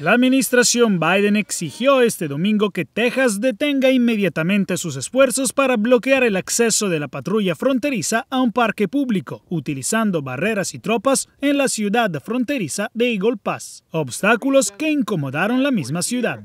La administración Biden exigió este domingo que Texas detenga inmediatamente sus esfuerzos para bloquear el acceso de la patrulla fronteriza a un parque público, utilizando barreras y tropas en la ciudad fronteriza de Eagle Pass, obstáculos que incomodaron la misma ciudad.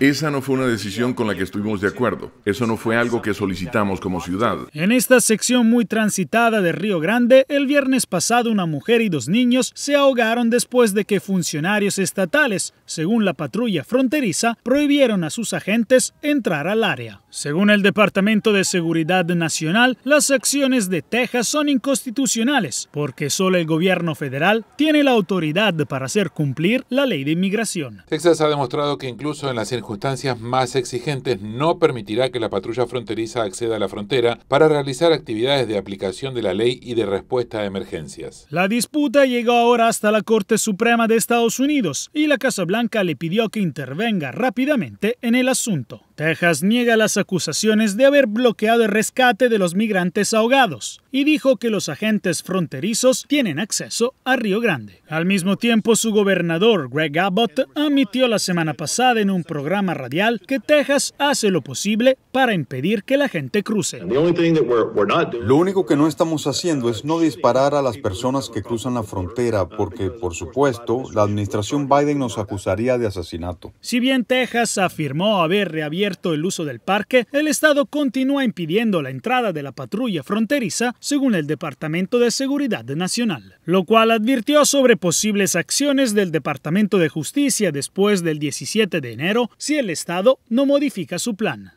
Esa no fue una decisión con la que estuvimos de acuerdo. Eso no fue algo que solicitamos como ciudad. En esta sección muy transitada de Río Grande, el viernes pasado una mujer y dos niños se ahogaron después de que funcionarios estatales, según la patrulla fronteriza, prohibieron a sus agentes entrar al área. Según el Departamento de Seguridad Nacional, las acciones de Texas son inconstitucionales porque solo el gobierno federal tiene la autoridad para hacer cumplir la ley de inmigración. Texas ha demostrado que incluso en las circunstancias más exigentes no permitirá que la patrulla fronteriza acceda a la frontera para realizar actividades de aplicación de la ley y de respuesta a emergencias. La disputa llegó ahora hasta la Corte Suprema de Estados Unidos y la Casa Blanca le pidió que intervenga rápidamente en el asunto. Texas niega las acusaciones de haber bloqueado el rescate de los migrantes ahogados y dijo que los agentes fronterizos tienen acceso a Río Grande. Al mismo tiempo, su gobernador, Greg Abbott, admitió la semana pasada en un programa radial que Texas hace lo posible para impedir que la gente cruce. Lo único que no estamos haciendo es no disparar a las personas que cruzan la frontera porque, por supuesto, la administración Biden nos acusaría de asesinato. Si bien Texas afirmó haber reabierto el uso del parque, el Estado continúa impidiendo la entrada de la patrulla fronteriza, según el Departamento de Seguridad Nacional, lo cual advirtió sobre posibles acciones del Departamento de Justicia después del 17 de enero si el Estado no modifica su plan.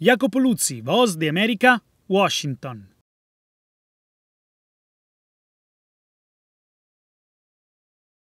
Jacopo Luzzi, Voz de América, Washington.